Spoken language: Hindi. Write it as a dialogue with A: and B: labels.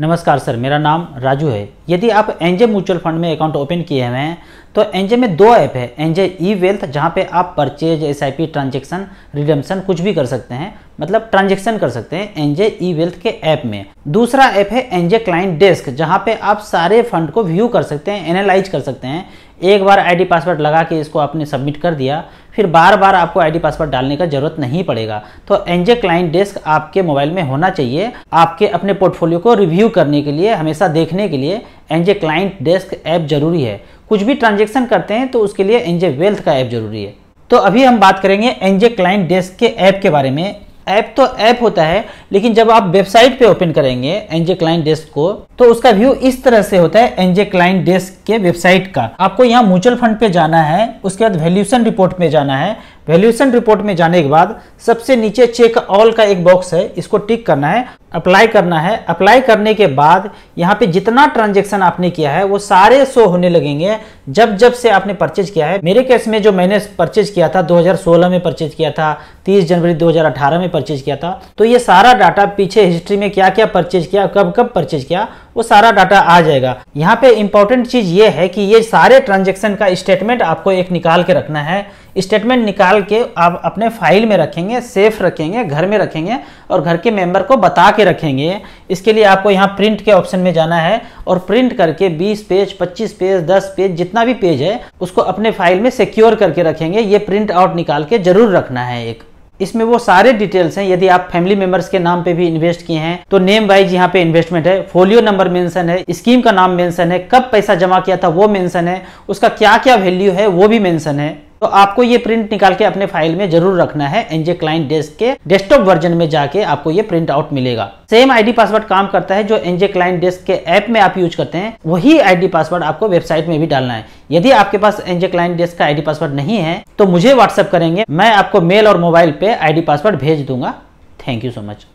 A: नमस्कार सर मेरा नाम राजू है यदि आप एनजे म्यूचुअल फंड में अकाउंट ओपन किए हुए हैं तो एनजे में दो ऐप है एनजे ई वेल्थ जहाँ पे आप purchase S I P transaction redemption कुछ भी कर सकते हैं मतलब ट्रांजेक्शन कर सकते हैं एनजे ई वेल्थ के ऐप में दूसरा ऐप है एनजे क्लाइंट डेस्क जहाँ पे आप सारे फंड को व्यू कर सकते हैं एनालाइज कर सकते हैं एक बार आईडी पासवर्ड लगा के इसको आपने सबमिट कर दिया फिर बार बार आपको आईडी पासवर्ड डालने का जरूरत नहीं पड़ेगा तो एनजे क्लाइंट डेस्क आपके मोबाइल में होना चाहिए आपके अपने पोर्टफोलियो को रिव्यू करने के लिए हमेशा देखने के लिए एनजे क्लाइंट डेस्क ऐप जरूरी है कुछ भी ट्रांजेक्शन करते हैं तो उसके लिए एनजे वेल्थ का ऐप जरूरी है तो अभी हम बात करेंगे एनजे क्लाइंट डेस्क के ऐप के बारे में ऐप तो ऐप होता है लेकिन जब आप वेबसाइट पे ओपन करेंगे एनजे क्लाइंट डेस्क को तो उसका व्यू इस तरह से होता है एनजे क्लाइंट डेस्क के वेबसाइट का आपको यहाँ म्यूचुअल फंड पे जाना है उसके बाद वैल्यूशन रिपोर्ट पे जाना है वैल्यूएशन रिपोर्ट में जाने के बाद सबसे नीचे चेक ऑल का एक बॉक्स है इसको टिक करना है अप्लाई करना है अप्लाई करने के बाद यहाँ पे जितना ट्रांजेक्शन आपने किया है वो सारे शो होने लगेंगे जब जब से आपने परचेज किया है मेरे केस में जो मैंने परचेज किया था 2016 में परचेज किया था 30 जनवरी 2018 में परचेज किया था तो ये सारा डाटा पीछे हिस्ट्री में क्या क्या परचेज किया कब कब परचेज किया वो सारा डाटा आ जाएगा यहाँ पे इंपॉर्टेंट चीज ये है कि ये सारे ट्रांजेक्शन का स्टेटमेंट आपको एक निकाल के रखना है स्टेटमेंट निकाल के आप अपने फाइल में रखेंगे सेफ रखेंगे घर में रखेंगे और घर के मेंबर को बता के रखेंगे इसके लिए आपको यहाँ प्रिंट के ऑप्शन में जाना है और प्रिंट करके 20 पेज 25 पेज 10 पेज जितना भी पेज है उसको अपने फाइल में सिक्योर करके रखेंगे ये प्रिंट आउट निकाल के जरूर रखना है एक इसमें वो सारे डिटेल्स हैं यदि आप फैमिली मेंबर्स के नाम पे भी इन्वेस्ट किए हैं तो नेम वाइज यहाँ पे इन्वेस्टमेंट है फोलियो नंबर मेंशन है स्कीम का नाम मेंशन है कब पैसा जमा किया था वो मेंशन है उसका क्या क्या वैल्यू है वो भी मेंशन है तो आपको ये प्रिंट निकाल के अपने फाइल में जरूर रखना है एनजे क्लाइंट डेस्क के डेस्कटॉप वर्जन में जाके आपको ये प्रिंट आउट मिलेगा सेम आईडी पासवर्ड काम करता है जो एनजे क्लाइंट डेस्क के ऐप में आप यूज करते हैं वही आईडी पासवर्ड आपको वेबसाइट में भी डालना है यदि आपके पास एनजे क्लाइंट डेस्क का आई पासवर्ड नहीं है तो मुझे व्हाट्सअप करेंगे मैं आपको मेल और मोबाइल पे आईडी पासवर्ड भेज दूंगा थैंक यू सो मच